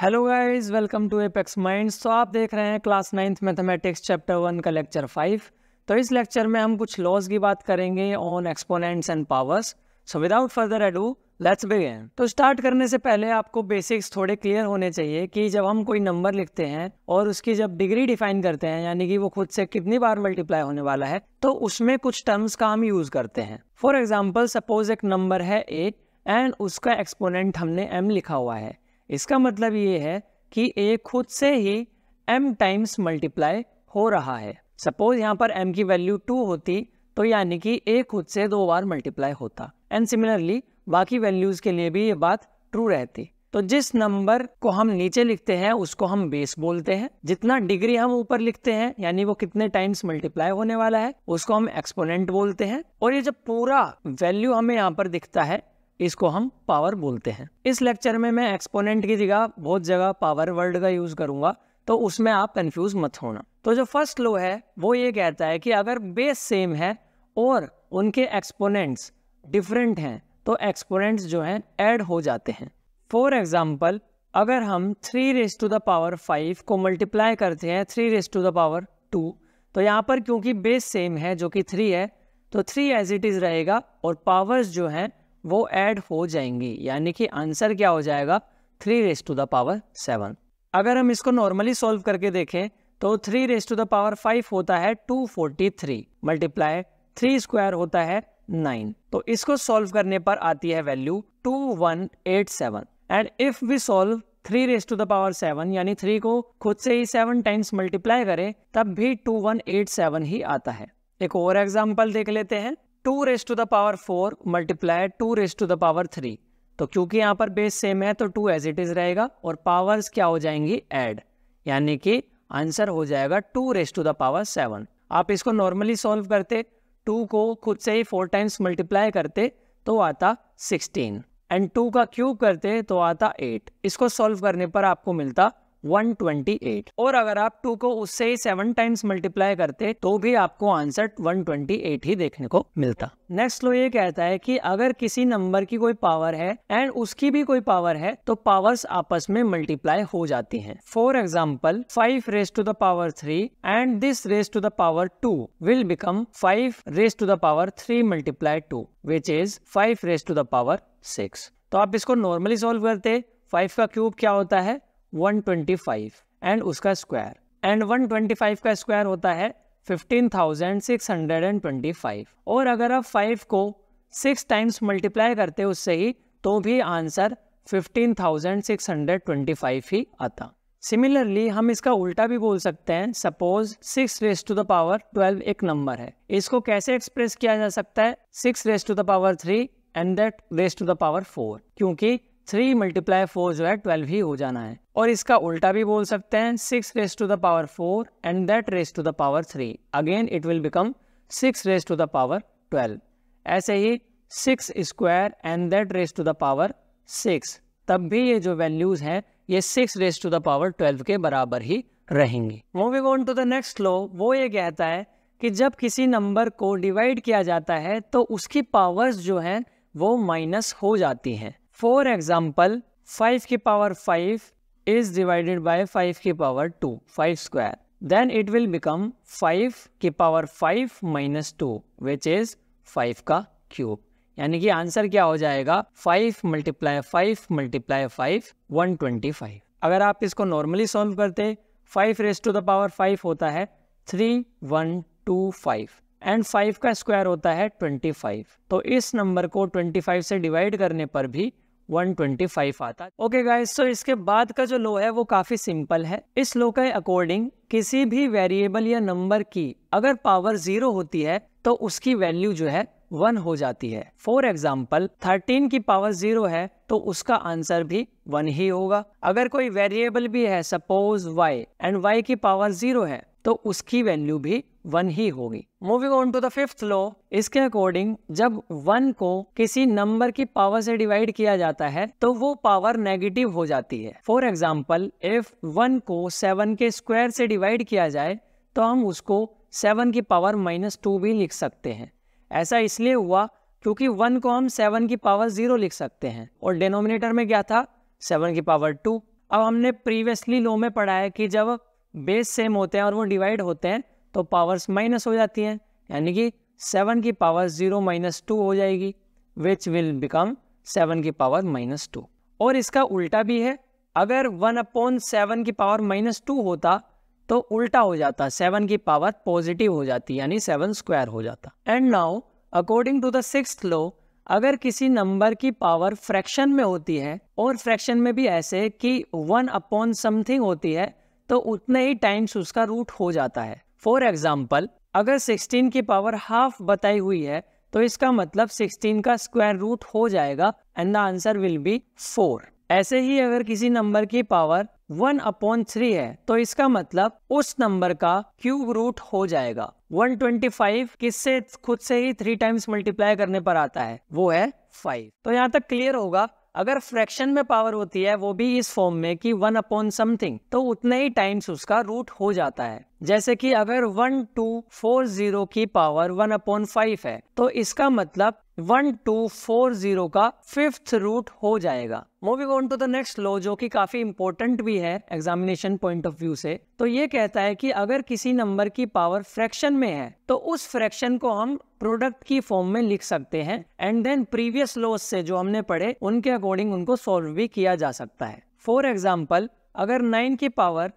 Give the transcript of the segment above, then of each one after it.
Hello guys welcome to Apex Minds तो आप देख रहे हैं class ninth mathematics chapter one का लेक्चर फाइव तो इस लेक्चर में हम कुछ लॉज की बात करेंगे on exponents and powers so without further ado let's begin तो स्टार्ट करने से पहले आपको बेसिक्स थोड़े क्लियर होने चाहिए कि जब हम कोई नंबर लिखते हैं और उसकी जब डिग्री डिफाइन करते हैं यानी कि वो खुद से कितनी बार मल्टीप्लाई होने वाला है तो उसमें कुछ टर्म्स का हम यूज करते हैं फॉर एग्जाम्पल सपोज एक नंबर है एट एंड उसका एक्सपोनेंट हमने एम लिखा हुआ है इसका मतलब ये है कि ए खुद से ही एम टाइम्स मल्टीप्लाई हो रहा है सपोज यहाँ पर एम की वैल्यू टू होती तो यानी कि ए खुद से दो बार मल्टीप्लाई होता एंड सिमिलरली बाकी वैल्यूज के लिए भी ये बात ट्रू रहती तो जिस नंबर को हम नीचे लिखते हैं उसको हम बेस बोलते हैं जितना डिग्री हम ऊपर लिखते हैं यानी वो कितने टाइम्स मल्टीप्लाई होने वाला है उसको हम एक्सपोनेंट बोलते हैं और ये जब पूरा वैल्यू हमें यहाँ पर दिखता है इसको हम पावर बोलते हैं इस लेक्चर में मैं एक्सपोनेंट की जगह बहुत जगह पावर वर्ड का यूज़ करूंगा तो उसमें आप कंफ्यूज मत होना तो जो फर्स्ट लो है वो ये कहता है कि अगर बेस सेम है और उनके एक्सपोनेंट्स डिफरेंट हैं तो एक्सपोनेंट्स जो हैं ऐड हो जाते हैं फॉर एग्जाम्पल अगर हम three raise to the power five को मल्टीप्लाई करते हैं three raise to the power two तो यहाँ पर क्योंकि बेस सेम है जो कि थ्री है तो थ्री एज इट इज़ रहेगा और पावर्स जो हैं वो ऐड हो जाएंगी यानी कि आंसर क्या हो जाएगा three raise to the power seven अगर हम इसको नॉर्मली सॉल्व करके देखें तो three raise to the power five होता है two forty three multiply three square होता है नाइन तो इसको सॉल्व करने पर आती है value two one eight seven and if we solve three raise to the power seven यानी थ्री को खुद से ही सेवन टाइम्स मल्टीप्लाई करें तब भी टू वन एट सेवन ही आता है एक और एग्जाम्पल देख लेते हैं two raise to the power four multiply two raise to the power three तो क्योंकि यहाँ पर बेस सेम है तो टू एज इट इज रहेगा और पावर्स क्या हो जाएंगी एड यानी कि आंसर हो जाएगा two raise to the power seven आप इसको नॉर्मली सॉल्व करते टू को खुद से ही फोर टाइम्स मल्टीप्लाई करते तो आता सिक्सटीन एंड टू का क्यूब करते तो आता एट इसको सॉल्व करने पर आपको मिलता 128 और अगर आप 2 को उससे ही 7 टाइम्स मल्टीप्लाई करते तो भी आपको आंसर 128 ही देखने को मिलता नेक्स्ट लो ये कहता है कि अगर किसी नंबर की कोई पावर है एंड उसकी भी कोई पावर है तो पावर्स आपस में मल्टीप्लाई हो जाती हैं। For example five raise to the power three and this raise to the power two will become five raise to the power three multiply two which is five raise to the power six तो आप इसको normally solve करते five का cube क्या होता है 125 and उसका square and 125 का स्क्वायर होता है 15,625 और अगर आप 5 को 6 टाइम्स मल्टीप्लाई करते उससे ही तो भी आंसर 15,625 ही आता सिमिलरली हम इसका उल्टा भी बोल सकते हैं suppose six raise to the power twelve एक नंबर है इसको कैसे एक्सप्रेस किया जा सकता है six raise to the power three and that raise to the power four क्योंकि थ्री मल्टीप्लाई फोर जो है ट्वेल्व ही हो जाना है और इसका उल्टा भी बोल सकते हैं six raise to the power four and that raise to the power three again it will become six raise to the power twelve ऐसे ही six square and that raise to the power six तब भी ये जो values हैं ये six raise to the power twelve के बराबर ही रहेंगी moving on to the next law वो ये कहता है कि जब किसी नंबर को डिवाइड किया जाता है तो उसकी पावर्स जो हैं वो माइनस हो जाती हैं फॉर एग्जाम्पल फाइव की power five is divided by five की power two five square then it will become five की power five minus two which is five का क्यूब यानी कि आंसर क्या हो जाएगा five multiply five multiply twenty five अगर आप इसको नॉर्मली सॉल्व करते five raise to the power five होता है three one two five and five का स्क्वायर होता है ट्वेंटी फाइव तो इस नंबर को ट्वेंटी फाइव से डिवाइड करने पर भी 125 आता ओके गाइस तो इसके बाद का जो लो है वो काफी सिंपल है इस लो के अकॉर्डिंग किसी भी वेरिएबल या नंबर की अगर पावर जीरो होती है तो उसकी वैल्यू जो है वन हो जाती है फॉर एग्जाम्पल थर्टीन की पावर जीरो है तो उसका आंसर भी वन ही होगा अगर कोई वेरिएबल भी है सपोज वाई एंड वाई की पावर जीरो है तो उसकी वैल्यू भी वन ही होगी moving on to the fifth law इसके अकॉर्डिंग जब वन को किसी नंबर की पावर से डिवाइड किया जाता है तो वो पावर नेगेटिव हो जाती है फॉर एग्जाम्पल इफ वन को सेवन के स्क्वायर से डिवाइड किया जाए तो हम उसको सेवन की पावर माइनस टू भी लिख सकते हैं ऐसा इसलिए हुआ क्योंकि वन को हम सेवन की पावर जीरो लिख सकते हैं और डिनोमिनेटर में क्या था सेवन की पावर टू अब हमने प्रीवियसली लो में पढ़ा है कि जब बेस सेम होते हैं और वो डिवाइड होते हैं तो पावर्स माइनस हो जाती हैं यानी कि सेवन की पावर जीरो माइनस टू हो जाएगी विच विल बिकम सेवन की पावर माइनस टू और इसका उल्टा भी है अगर वन अपॉन सेवन की पावर माइनस टू होता तो उल्टा हो जाता सेवन की पावर पॉजिटिव हो जाती यानी सेवन स्क्वायर हो जाता and now according to the six law अगर किसी नंबर की पावर फ्रैक्शन में होती है और फ्रैक्शन में भी ऐसे कि वन अपॉन समथिंग होती है तो उतने ही टाइम्स उसका रूट हो जाता है फॉर एग्जाम्पल अगर 16 की पावर हाफ बताई हुई है तो इसका मतलब 16 का स्क्वायर रूट हो जाएगा and the answer will be 4 ऐसे ही अगर किसी नंबर की पावर वन अपॉन थ्री है तो इसका मतलब उस नंबर का क्यूब रूट हो जाएगा 125 किससे खुद से ही थ्री टाइम्स मल्टीप्लाई करने पर आता है वो है फाइव तो यहाँ तक क्लियर होगा अगर फ्रैक्शन में पावर होती है वो भी इस फॉर्म में कि वन अपॉन समथिंग तो उतने ही टाइम्स उसका रूट हो जाता है जैसे कि अगर वन टू फोर जीरो की पावर वन अपॉन फाइव है तो इसका मतलब वन टू फोर जीरो का फिफ्थ रूट हो जाएगा moving on to the next law जो कि काफी इंपॉर्टेंट भी है एग्जामिनेशन पॉइंट ऑफ व्यू से तो ये कहता है कि अगर किसी नंबर की पावर फ्रैक्शन में है तो उस फ्रैक्शन को हम प्रोडक्ट की फॉर्म में लिख सकते हैं एंड देन प्रीवियस लॉज से जो हमने पढ़े उनके अकॉर्डिंग उनको सॉल्व भी किया जा सकता है फॉर एग्जाम्पल अगर नाइन की पावर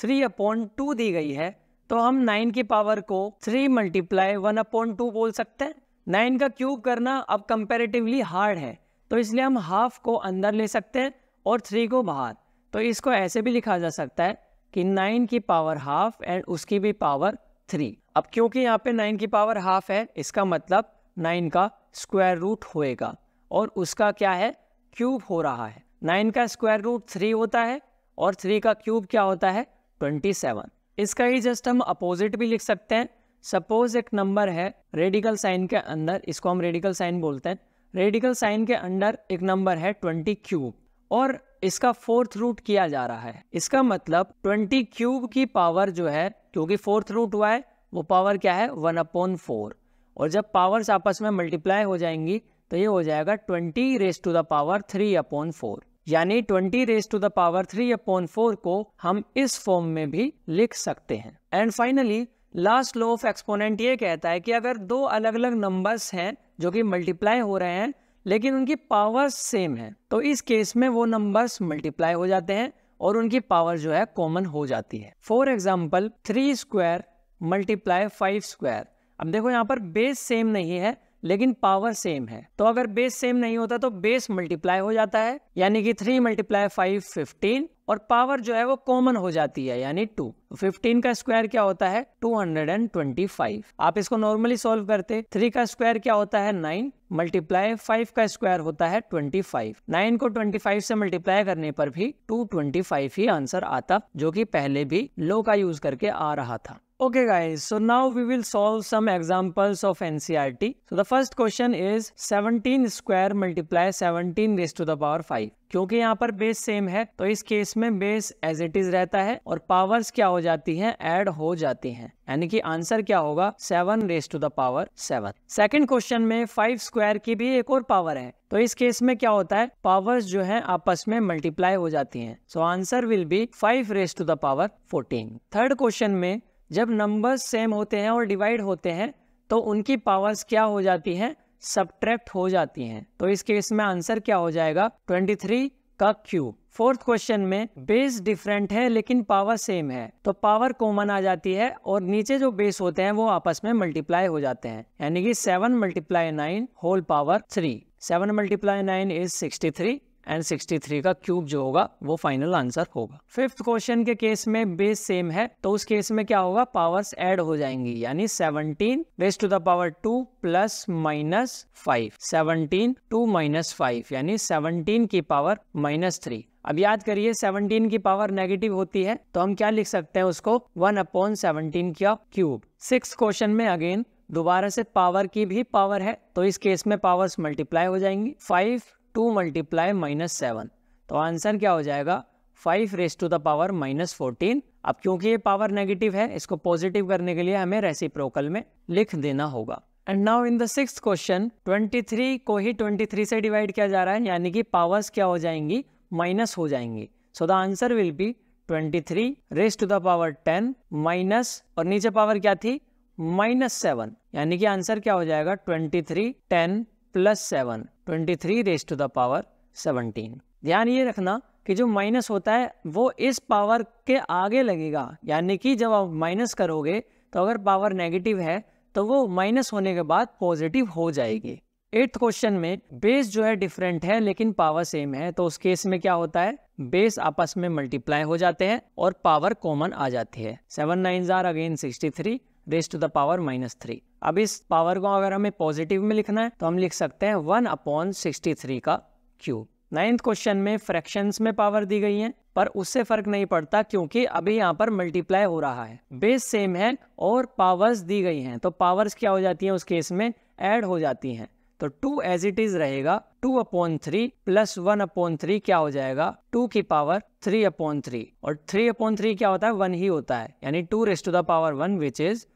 थ्री अपॉन टू दी गई है तो हम नाइन की पावर को three multiply one upon two बोल सकते हैं नाइन का क्यूब करना अब कंपेरेटिवली हार्ड है तो इसलिए हम हाफ को अंदर ले सकते हैं और थ्री को बाहर तो इसको ऐसे भी लिखा जा सकता है कि नाइन की पावर हाफ एंड उसकी भी पावर थ्री अब क्योंकि यहाँ पे नाइन की पावर हाफ है इसका मतलब नाइन का स्क्वायर रूट होएगा और उसका क्या है क्यूब हो रहा है नाइन का स्क्वायर रूट थ्री होता है और थ्री का क्यूब क्या होता है ट्वेंटी सेवन इसका ही जस्ट हम अपोजिट भी लिख सकते हैं सपोज एक नंबर है रेडिकल साइन के अंदर इसको हम रेडिकल साइन बोलते हैं रेडिकल साइन के अंडर एक नंबर है ट्वेंटी क्यूब और इसका फोर्थ रूट किया जा रहा है इसका मतलब ट्वेंटी क्यूब की पावर जो है क्योंकि फोर्थ रूट हुआ है वो पावर क्या है वन अपॉन फोर और जब पावर्स आपस में मल्टीप्लाई हो जाएंगी तो ये हो जाएगा twenty raise to the power three upon four यानी twenty raise to the power three upon four को हम इस फॉर्म में भी लिख सकते हैं and finally last law of exponent ये कहता है कि अगर दो अलग अलग नंबर्स हैं जो कि मल्टीप्लाई हो रहे हैं लेकिन उनकी पावर सेम है तो इस केस में वो नंबर्स मल्टीप्लाई हो जाते हैं और उनकी पावर जो है कॉमन हो जाती है for example three square multiply five square अब देखो यहाँ पर बेस सेम नहीं है लेकिन पावर सेम है तो अगर बेस सेम नहीं होता तो बेस मल्टीप्लाई हो जाता है यानी कि थ्री मल्टीप्लाई फाइव फिफ्टीन और पावर जो है वो कॉमन हो जाती है यानी टू फिफ्टीन का स्क्वायर क्या होता है two hundred and twenty five आप इसको नॉर्मली सॉल्व करते थ्री का स्क्वायर क्या होता है नाइन मल्टीप्लाई फाइव का स्क्वायर होता है ट्वेंटी फाइव नाइन को ट्वेंटी फाइव से मल्टीप्लाई करने पर भी टू ट्वेंटी फाइव ही आंसर आता जो कि पहले भी लो का यूज करके आ रहा था Okay guys, so now we will solve some examples of NCRT. E so the first question is 17 square multiply 17 raised to the power 5. क्योंकि यहाँ पर बेस सेम है तो इस केस में बेस एज इट इज रहता है और पावर्स क्या हो जाती हैं ऐड हो जाती हैं यानी कि आंसर क्या होगा seven raise to the power seven second question में फाइव स्क्वायर की भी एक और पावर है तो इस केस में क्या होता है पावर्स जो हैं आपस में मल्टीप्लाई हो जाती हैं so answer will be five raise to the power fourteen third question में जब नंबर्स सेम होते हैं और डिवाइड होते हैं तो उनकी पावर्स क्या हो जाती हैं सब्ट्रैक्ट हो जाती हैं तो इस केस में आंसर क्या हो जाएगा 23 का क्यूब फोर्थ क्वेश्चन में बेस डिफरेंट है लेकिन पावर सेम है तो पावर कॉमन आ जाती है और नीचे जो बेस होते हैं वो आपस में मल्टीप्लाई हो जाते हैं यानी कि seven multiply nine whole power three seven multiply nine is sixty three and three का क्यूब जो होगा वो फाइनल आंसर होगा फिफ्थ क्वेश्चन के केस में बेस सेम है तो उस केस में क्या होगा पावर्स ऐड हो जाएंगी यानी seventeen base to the power two plus minus five seventeen two minus five यानी सेवनटीन की पावर माइनस थ्री अब याद करिए 17 की पावर नेगेटिव होती है तो हम क्या लिख सकते हैं उसको 1 अपॉन सेवनटीन का क्यूब सिक्स क्वेश्चन में अगेन दोबारा से पावर की भी पावर है तो इस केस में पावर्स मल्टीप्लाई हो जाएंगी five two multiply minus seven तो आंसर क्या हो जाएगा five raise to the power minus fourteen अब क्योंकि ये पावर नेगेटिव है इसको पॉजिटिव करने के लिए हमें रेसिप्रोकल में लिख देना होगा and now in the six question 23 को ही 23 से डिवाइड किया जा रहा है यानी कि पावर्स क्या हो जाएंगी माइनस हो जाएंगी so the answer will be 23 raise to the power 10 minus और नीचे पावर क्या थी माइनस सेवन यानी कि आंसर क्या हो जाएगा 23 10 plus seven twenty three raise to the power seventeen ध्यान ये रखना कि जो माइनस होता है वो इस पावर के आगे लगेगा यानी कि जब आप माइनस करोगे तो अगर पावर नेगेटिव है तो वो माइनस होने के बाद पॉजिटिव हो जाएगी एट्थ क्वेश्चन में बेस जो है डिफरेंट है लेकिन पावर सेम है तो उस केस में क्या होता है बेस आपस में मल्टीप्लाई हो जाते हैं और पावर कॉमन आ जाती है सेवन नाइन जार again sixty three raise to the power minus three अब इस पावर को अगर हमें पॉजिटिव में लिखना है तो हम लिख सकते हैं वन अपॉन सिक्सटी थ्री का क्यूब नाइन्थ क्वेश्चन में फ्रैक्शंस में पावर दी गई है पर उससे फर्क नहीं पड़ता क्योंकि अभी यहाँ पर मल्टीप्लाई हो रहा है बेस सेम है और पावर्स दी गई हैं तो पावर्स क्या हो जाती हैं उस केस में ऐड हो जाती हैं तो टू एज इट इज रहेगा two upon three plus one upon three क्या हो जाएगा टू की पावर थ्री अपॉन थ्री और थ्री अपॉन थ्री क्या होता है वन ही होता है यानी two raised to the power one which is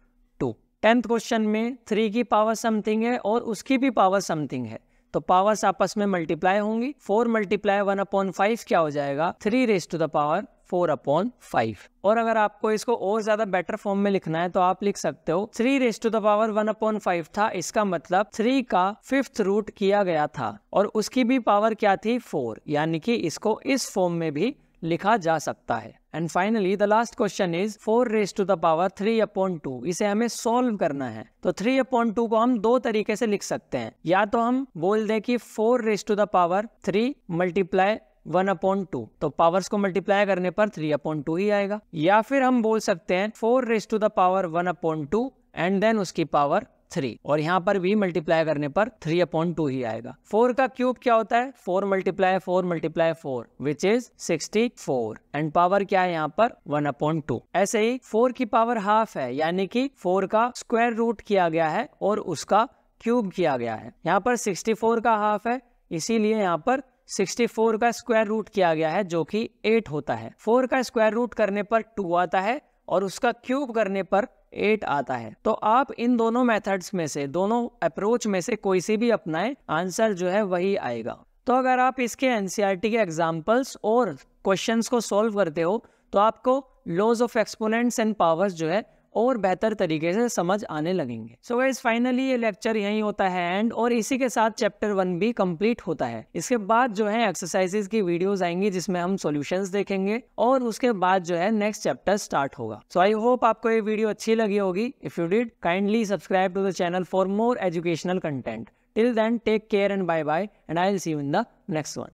tenth question में थ्री की पावर समथिंग है और उसकी भी पावर समथिंग है तो पावर्स आपस में मल्टीप्लाई होंगी four multiply one upon five क्या हो जाएगा three raise to the power four upon five और अगर आपको इसको और ज्यादा बेटर फॉर्म में लिखना है तो आप लिख सकते हो three raise to the power one upon five था इसका मतलब थ्री का फिफ्थ रूट किया गया था और उसकी भी पावर क्या थी फोर यानी कि इसको इस फॉर्म में भी लिखा जा सकता है and finally the last question is four raise to the power three upon two इसे हमें सोल्व करना है तो थ्री अपॉन टू को हम दो तरीके से लिख सकते हैं या तो हम बोल दें कि four raise to the power three multiply one upon two तो पावर्स को मल्टीप्लाई करने पर थ्री अपॉन टू ही आएगा या फिर हम बोल सकते हैं four raise to the power one upon two and then उसकी पावर थ्री और यहाँ पर भी मल्टीप्लाई करने पर थ्री अपॉन टू ही आएगा फोर का क्यूब क्या होता है four multiply four multiply four which is sixty four and power क्या है यहाँ पर वन अपॉन टू ऐसे ही फोर की पावर हाफ है यानी कि फोर का स्क्वायर रूट किया गया है और उसका क्यूब किया गया है यहाँ पर सिक्सटी फोर का हाफ है इसीलिए यहाँ पर सिक्सटी फोर का स्क्वायर रूट किया गया है जो कि एट होता है फोर का स्क्वायर रूट करने पर टू आता है और उसका क्यूब करने पर एट आता है तो आप इन दोनों मेथड्स में से दोनों अप्रोच में से कोई से भी अपनाएं आंसर जो है वही आएगा तो अगर आप इसके एनसीईआरटी e के एग्जाम्पल्स और क्वेश्चंस को सॉल्व करते हो तो आपको laws of exponents and powers जो है और बेहतर तरीके से समझ आने लगेंगे सो गाइज फाइनली ये लेक्चर यही होता है एंड और इसी के साथ चैप्टर वन भी कंप्लीट होता है इसके बाद जो है एक्सरसाइजेज की वीडियोस आएंगी जिसमें हम सॉल्यूशंस देखेंगे और उसके बाद जो है नेक्स्ट चैप्टर स्टार्ट होगा सो आई होप आपको ये वीडियो अच्छी लगी होगी if you did kindly subscribe to the channel for more educational content till then take care and bye bye and I will see you in the next one